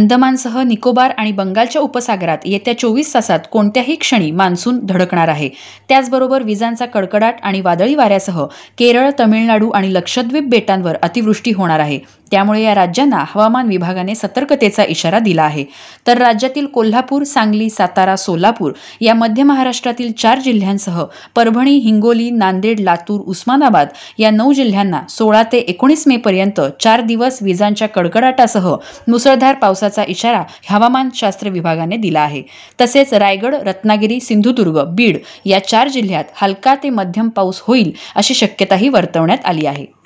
अंदमानसह निकोबार आणि बंगालच्या उपसागरात येत्या चोवीस तासात कोणत्याही क्षणी मान्सून धडकणार आहे त्याचबरोबर विजांचा कडकडाट आणि वादळी वाऱ्यासह केरळ तमिळनाडू आणि लक्षद्वीप बेटांवर अतिवृष्टी होणार आहे त्यामुळे या राज्यांना हवामान विभागाने सतर्कतेचा इशारा दिला आहे तर राज्यातील कोल्हापूर सांगली सातारा सोलापूर या मध्य महाराष्ट्रातील चार जिल्ह्यांसह परभणी हिंगोली नांदेड लातूर उस्मानाबाद या नऊ जिल्ह्यांना सोळा ते एकोणीस मे पर्यंत चार दिवस विजांच्या कडकडाटासह मुसळधार पावसाचा इशारा हवामानशास्त्र विभागाने दिला आहे तसेच रायगड रत्नागिरी सिंधुदुर्ग बीड या चार जिल्ह्यात हलका ते मध्यम पाऊस होईल अशी शक्यताही वर्तवण्यात आली आहे